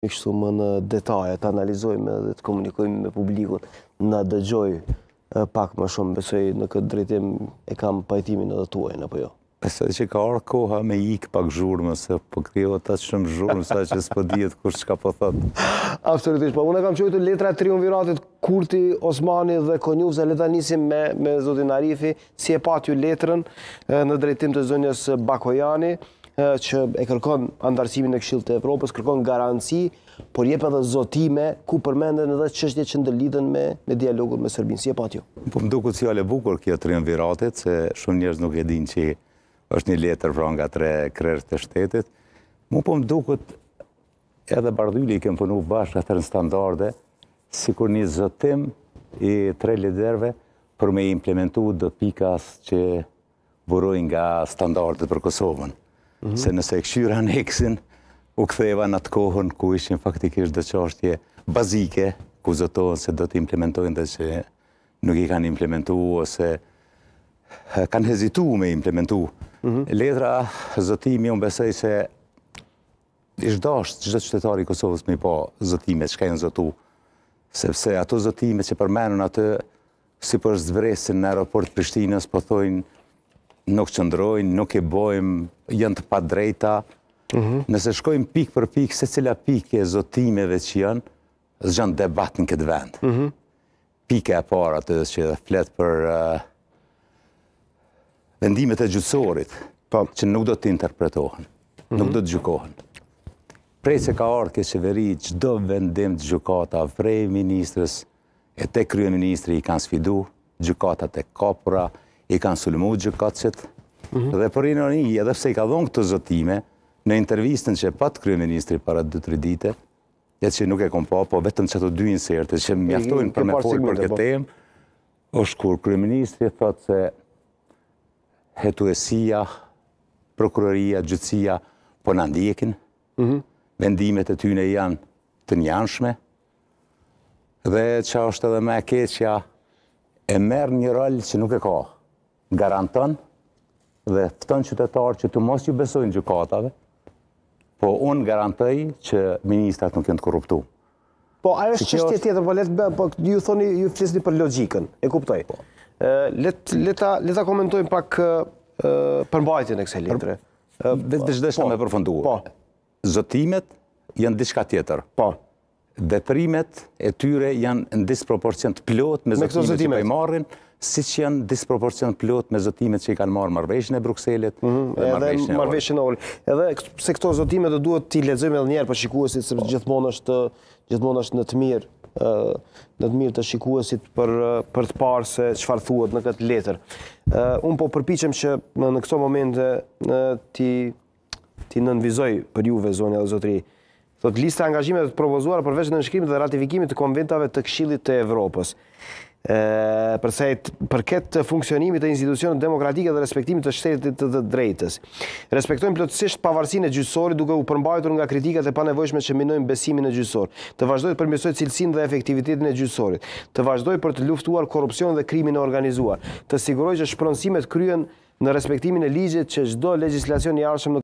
i kështu më në detaj, të analizojme dhe të komunikojme me publikun, në dëgjoj pak më shumë, besoj në këtë drejtim e kam pajtimin edhe tuaj apo jo? Besoj që ka orë koha me ikë pak zhurme, se po këtë jo të atë shumë zhurme, sa që s'po dhjetë kush që ka po thëtë. Absolutisht, po unë kam qojtë letra triumviratit Kurti, Osmani dhe Konjuvza, leta njësim me Zotin Arifi, si e pati ju letrën në drejtim të zonjës Bakojani që e kërkon antarësimin e këshilë të Evropës, kërkon garanci, por je për dhe zotime ku përmendën edhe qështje që ndëllidhen me dialogur me Sërbinë. Si e pati jo? Po më duku si ale bukur kjo të rinë viratit, se shumë njërës nuk e din që është një letër pra nga tre krerës të shtetit. Mu po më duku edhe bardhulli i kemë punu bashkë atër në standarde, si kur një zotim i tre liderve për me implementu do pikas që vuroj nga standarde për Kosovën. Mhm. se nëse e këshyra aneksin, u këtheva në të kohën ku ishin faktikisht dhe qashtje bazike, ku zotohen se do të implementojnë dhe që nuk i kanë implementu, ose kanë hezitu me implementu. Mhm. Letra zëtimi, unë besej se ishtë dasht që gjithë i Kosovës me i po zëtime, që ka e në sepse ato zëtime që përmenën atë si për zvresin në aeroport Prishtinës, po thojnë nuk qëndrojnë, nuk e bojmë, janë të pa drejta. Mhm. Nëse shkojmë pikë për pikë, se cila pikë e zotimeve që janë, zë gjënë debatë në këtë vend. Mhm. Pike e parë atë që fletë për vendimet e gjutsorit, po. që nuk do të interpretohen, nuk mhm. do të gjukohen. Prej se ka orë ke qeveri, që vendim të gjukata vrej ministrës, e te kryo ministri i kanë sfidu, gjukata të kapura, i kanë sulmu gjëkatësit, mhm. dhe për i nërin, edhe pse i ka dhonë këtë zotime, në intervjistën që patë kryeministri para 2-3 dite, e që nuk e kom pa, po vetëm që të dy inserte, që mjaftojnë për me folë për këtë po? temë, është kur kryeministri e thotë se hetuesia, prokuroria, gjëtsia, po në ndjekin, mhm. vendimet e tyne janë të njanshme, dhe që është edhe me keqja, e merë një rëllë që nuk e ka garantën dhe pëtën qytetarë që të mos që besojnë gjukatave, po unë garantëj që ministrat nuk jenë të korruptu. Po, ajo është qështje tjetër, po letë po ju thoni, ju flisni për logikën, e kuptoj. Po. Leta komentojnë pak përmbajtjën e kse litre. Vetë dëshdëshka po, me po. Zotimet jenë diçka tjetër. Po. Po veprimet e tyre janë në disproporcion të plot me zotimet që i marrin, si që janë disproporcion të plot me zotimet që i kanë marrë marveshën e Bruxellit mhm, dhe marveshën e Orë. Edhe se këto zotimet dhe duhet t'i ledzojmë edhe njerë për po shikuesit, se gjithmon është në të mirë në të mirë të shikuesit për të parë se qëfar thuët në këtë letër. Unë po përpichem që në këto momente ti nënvizoj për juve, zonja dhe zotri, Thot, lista angazhimeve të propozuar përveç në nënshkrimit dhe ratifikimit të konventave të këshillit të Evropës. E, përse, për këtë funksionimit të institucionit demokratike dhe respektimit të shtetit të, të drejtës. Respektojmë plotësisht pavarësinë e gjyqësorit duke u përmbajtur nga kritikat e panevojshme që minojnë besimin e gjyqësor. Të vazhdojmë të përmirësojmë cilësinë dhe efektivitetin e gjyqësorit. Të vazhdojmë për të luftuar korrupsionin dhe krimin e organizuar. Të sigurojmë që shpronësimet kryhen në respektimin e ligjit që çdo legjislacion i arshëm